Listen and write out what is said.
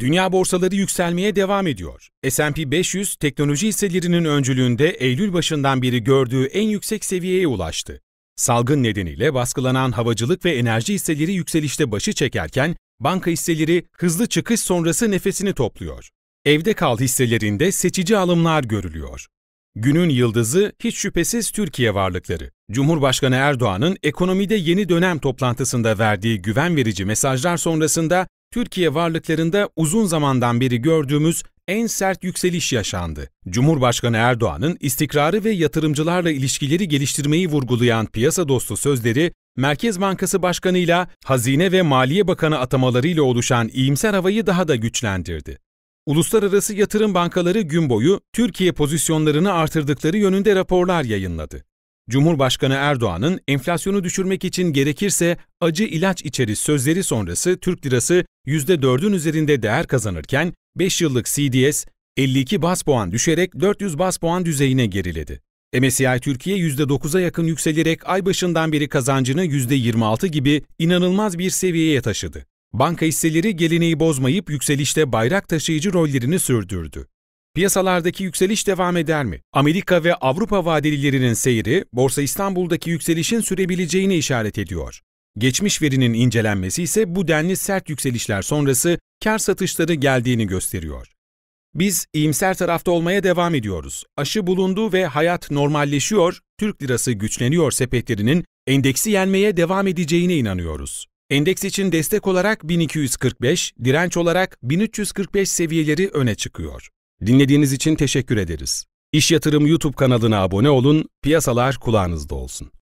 Dünya borsaları yükselmeye devam ediyor. S&P 500 teknoloji hisselerinin öncülüğünde Eylül başından beri gördüğü en yüksek seviyeye ulaştı. Salgın nedeniyle baskılanan havacılık ve enerji hisseleri yükselişte başı çekerken banka hisseleri hızlı çıkış sonrası nefesini topluyor. Evde kal hisselerinde seçici alımlar görülüyor. Günün yıldızı hiç şüphesiz Türkiye varlıkları. Cumhurbaşkanı Erdoğan'ın ekonomide yeni dönem toplantısında verdiği güven verici mesajlar sonrasında Türkiye varlıklarında uzun zamandan beri gördüğümüz en sert yükseliş yaşandı. Cumhurbaşkanı Erdoğan'ın istikrarı ve yatırımcılarla ilişkileri geliştirmeyi vurgulayan piyasa dostu sözleri, Merkez Bankası Başkanı'yla Hazine ve Maliye Bakanı atamalarıyla oluşan iyimser havayı daha da güçlendirdi. Uluslararası yatırım bankaları gün boyu Türkiye pozisyonlarını artırdıkları yönünde raporlar yayınladı. Cumhurbaşkanı Erdoğan'ın enflasyonu düşürmek için gerekirse acı ilaç içeri sözleri sonrası Türk lirası %4'ün üzerinde değer kazanırken 5 yıllık CDS 52 bas puan düşerek 400 bas puan düzeyine geriledi. MSCI Türkiye %9'a yakın yükselerek ay başından beri kazancını %26 gibi inanılmaz bir seviyeye taşıdı. Banka hisseleri geleneği bozmayıp yükselişte bayrak taşıyıcı rollerini sürdürdü. Piyasalardaki yükseliş devam eder mi? Amerika ve Avrupa vadelilerinin seyri, Borsa İstanbul'daki yükselişin sürebileceğini işaret ediyor. Geçmiş verinin incelenmesi ise bu denli sert yükselişler sonrası kar satışları geldiğini gösteriyor. Biz iyimser tarafta olmaya devam ediyoruz. Aşı bulundu ve hayat normalleşiyor, Türk lirası güçleniyor sepetlerinin endeksi yenmeye devam edeceğine inanıyoruz. Endeks için destek olarak 1245, direnç olarak 1345 seviyeleri öne çıkıyor. Dinlediğiniz için teşekkür ederiz. İş Yatırım YouTube kanalına abone olun, piyasalar kulağınızda olsun.